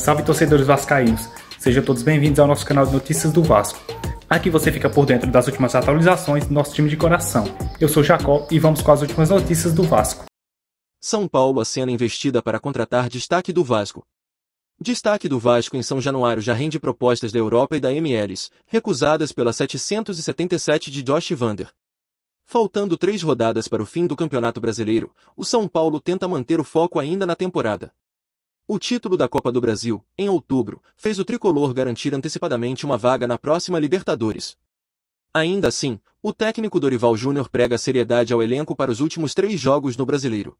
Salve torcedores vascaínos, sejam todos bem-vindos ao nosso canal de notícias do Vasco. Aqui você fica por dentro das últimas atualizações do nosso time de coração. Eu sou Jacó e vamos com as últimas notícias do Vasco. São Paulo acena investida para contratar destaque do Vasco. Destaque do Vasco em São Januário já rende propostas da Europa e da MLS, recusadas pela 777 de Josh Vander. Faltando três rodadas para o fim do Campeonato Brasileiro, o São Paulo tenta manter o foco ainda na temporada. O título da Copa do Brasil, em outubro, fez o tricolor garantir antecipadamente uma vaga na próxima Libertadores. Ainda assim, o técnico Dorival Júnior prega seriedade ao elenco para os últimos três jogos no Brasileiro.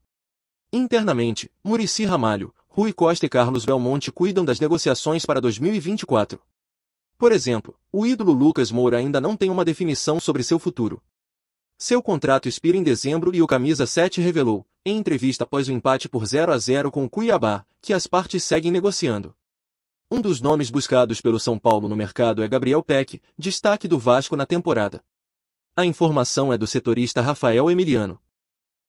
Internamente, Murici Ramalho, Rui Costa e Carlos Belmonte cuidam das negociações para 2024. Por exemplo, o ídolo Lucas Moura ainda não tem uma definição sobre seu futuro. Seu contrato expira em dezembro e o camisa 7 revelou, em entrevista após o empate por 0 a 0 com o Cuiabá, que as partes seguem negociando. Um dos nomes buscados pelo São Paulo no mercado é Gabriel Peck, destaque do Vasco na temporada. A informação é do setorista Rafael Emiliano.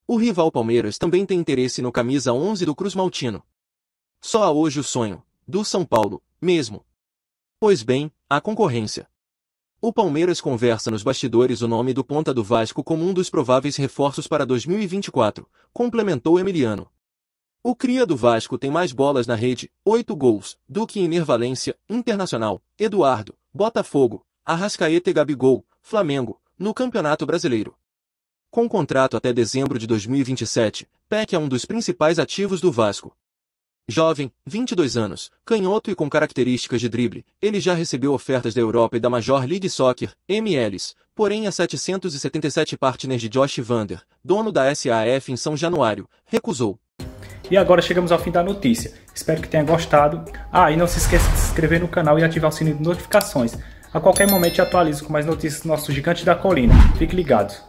O rival Palmeiras também tem interesse no camisa 11 do Cruz Maltino. Só há hoje o sonho, do São Paulo, mesmo. Pois bem, a concorrência. O Palmeiras conversa nos bastidores o nome do ponta do Vasco como um dos prováveis reforços para 2024, complementou Emiliano. O cria do Vasco tem mais bolas na rede, 8 gols, do que em Valência, Internacional, Eduardo, Botafogo, Arrascaeta e Gabigol, Flamengo, no Campeonato Brasileiro. Com contrato até dezembro de 2027, PEC é um dos principais ativos do Vasco. Jovem, 22 anos, canhoto e com características de drible, ele já recebeu ofertas da Europa e da Major League Soccer, MLS, porém a 777 partners de Josh Vander, dono da SAF em São Januário, recusou. E agora chegamos ao fim da notícia. Espero que tenha gostado. Ah, e não se esqueça de se inscrever no canal e ativar o sininho de notificações. A qualquer momento atualizo com mais notícias do nosso gigante da colina. Fique ligado.